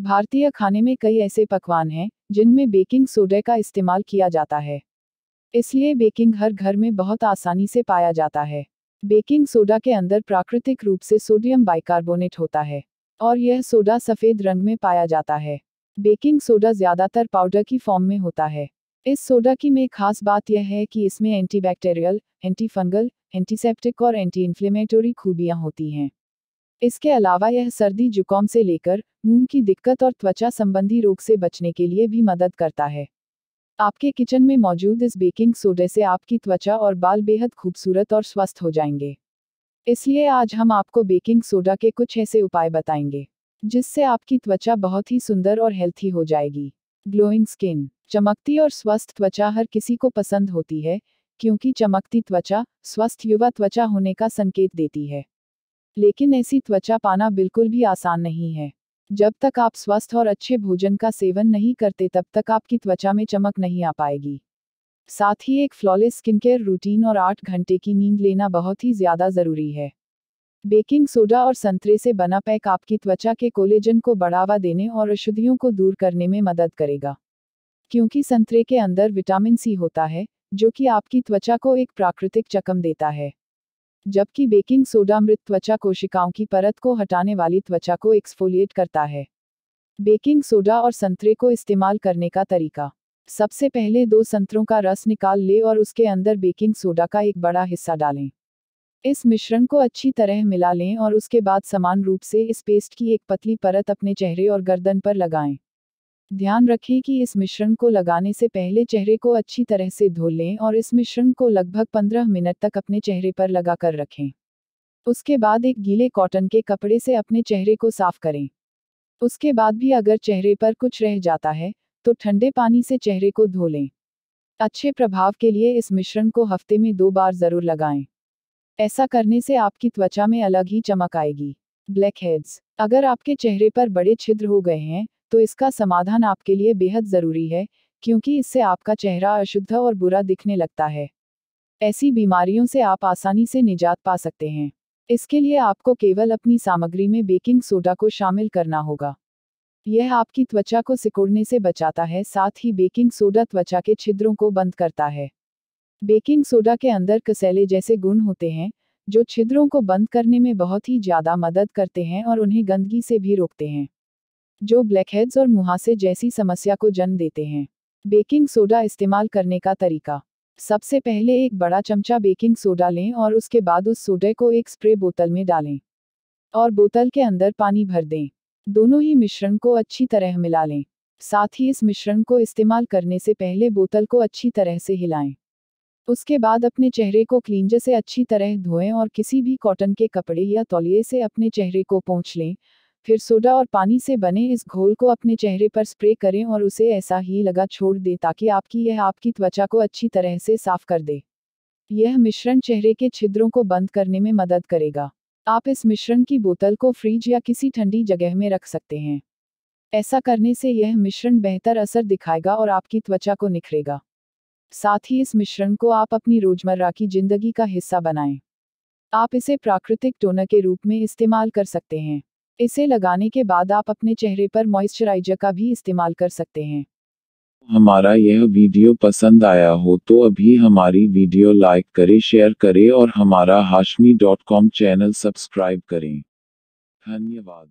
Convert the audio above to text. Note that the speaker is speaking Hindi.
भारतीय खाने में कई ऐसे पकवान हैं जिनमें बेकिंग सोडा का इस्तेमाल किया जाता है इसलिए बेकिंग हर घर में बहुत आसानी से पाया जाता है बेकिंग सोडा के अंदर प्राकृतिक रूप से सोडियम बाइकार्बोनेट होता है और यह सोडा सफ़ेद रंग में पाया जाता है बेकिंग सोडा ज़्यादातर पाउडर की फॉर्म में होता है इस सोडा की में खास बात यह है कि इसमें एंटीबैक्टीरियल एंटीफंगल एंटीसेप्टिक और एंटी इन्फ्लेमेटोरी खूबियाँ होती हैं इसके अलावा यह सर्दी जुकाम से लेकर मुंह की दिक्कत और त्वचा संबंधी रोग से बचने के लिए भी मदद करता है आपके किचन में मौजूद इस बेकिंग सोडे से आपकी त्वचा और बाल बेहद खूबसूरत और स्वस्थ हो जाएंगे इसलिए आज हम आपको बेकिंग सोडा के कुछ ऐसे उपाय बताएंगे जिससे आपकी त्वचा बहुत ही सुंदर और हेल्थी हो जाएगी ग्लोइंग स्किन चमकती और स्वस्थ त्वचा हर किसी को पसंद होती है क्योंकि चमकती त्वचा स्वस्थ युवा त्वचा होने का संकेत देती है लेकिन ऐसी त्वचा पाना बिल्कुल भी आसान नहीं है जब तक आप स्वस्थ और अच्छे भोजन का सेवन नहीं करते तब तक आपकी त्वचा में चमक नहीं आ पाएगी साथ ही एक फ्लॉलेस स्किन केयर रूटीन और आठ घंटे की नींद लेना बहुत ही ज्यादा जरूरी है बेकिंग सोडा और संतरे से बना पैक आपकी त्वचा के कोलेजन को बढ़ावा देने और अशुद्धियों को दूर करने में मदद करेगा क्योंकि संतरे के अंदर विटामिन सी होता है जो कि आपकी त्वचा को एक प्राकृतिक चकम देता है जबकि बेकिंग सोडा मृत त्वचा कोशिकाओं की परत को हटाने वाली त्वचा को एक्सफोलिएट करता है बेकिंग सोडा और संतरे को इस्तेमाल करने का तरीका सबसे पहले दो संतरों का रस निकाल लें और उसके अंदर बेकिंग सोडा का एक बड़ा हिस्सा डालें इस मिश्रण को अच्छी तरह मिला लें और उसके बाद समान रूप से इस पेस्ट की एक पतली परत अपने चेहरे और गर्दन पर लगाएं ध्यान रखें कि इस मिश्रण को लगाने से पहले चेहरे को अच्छी तरह से धो लें और इस मिश्रण को लगभग 15 मिनट तक अपने चेहरे पर लगा कर रखें उसके बाद एक गीले कॉटन के कपड़े से अपने चेहरे को साफ करें उसके बाद भी अगर चेहरे पर कुछ रह जाता है तो ठंडे पानी से चेहरे को धो लें अच्छे प्रभाव के लिए इस मिश्रण को हफ्ते में दो बार जरूर लगाएं ऐसा करने से आपकी त्वचा में अलग ही चमक आएगी ब्लैक हेड्स अगर आपके चेहरे पर बड़े छिद्र हो गए हैं तो इसका समाधान आपके लिए बेहद ज़रूरी है क्योंकि इससे आपका चेहरा अशुद्ध और बुरा दिखने लगता है ऐसी बीमारियों से आप आसानी से निजात पा सकते हैं इसके लिए आपको केवल अपनी सामग्री में बेकिंग सोडा को शामिल करना होगा यह आपकी त्वचा को सिकुड़ने से बचाता है साथ ही बेकिंग सोडा त्वचा के छिद्रों को बंद करता है बेकिंग सोडा के अंदर कसैले जैसे गुण होते हैं जो छिद्रों को बंद करने में बहुत ही ज़्यादा मदद करते हैं और उन्हें गंदगी से भी रोकते हैं जो ब्लैकहेड्स और मुहासे जैसी समस्या को जन्म देते हैं बेकिंग सोडा इस्तेमाल करने का तरीका सबसे पहले एक बड़ा चमचा बेकिंग सोडा लें और उसके बाद उस सोडे को एक स्प्रे बोतल में डालें और बोतल के अंदर पानी भर दें दोनों ही मिश्रण को अच्छी तरह मिला लें साथ ही इस मिश्रण को इस्तेमाल करने से पहले बोतल को अच्छी तरह से हिलाएं उसके बाद अपने चेहरे को क्लींजर से अच्छी तरह धोएं और किसी भी कॉटन के कपड़े या तौलिए से अपने चेहरे को पहुँच लें फिर सोडा और पानी से बने इस घोल को अपने चेहरे पर स्प्रे करें और उसे ऐसा ही लगा छोड़ दें ताकि आपकी यह आपकी त्वचा को अच्छी तरह से साफ कर दे यह मिश्रण चेहरे के छिद्रों को बंद करने में मदद करेगा आप इस मिश्रण की बोतल को फ्रिज या किसी ठंडी जगह में रख सकते हैं ऐसा करने से यह मिश्रण बेहतर असर दिखाएगा और आपकी त्वचा को निखरेगा साथ ही इस मिश्रण को आप अपनी रोजमर्रा की जिंदगी का हिस्सा बनाएं आप इसे प्राकृतिक टोनर के रूप में इस्तेमाल कर सकते हैं इसे लगाने के बाद आप अपने चेहरे पर मॉइस्चराइजर का भी इस्तेमाल कर सकते हैं हमारा यह वीडियो पसंद आया हो तो अभी हमारी वीडियो लाइक करें शेयर करें और हमारा Hashmi dot com channel subscribe करें धन्यवाद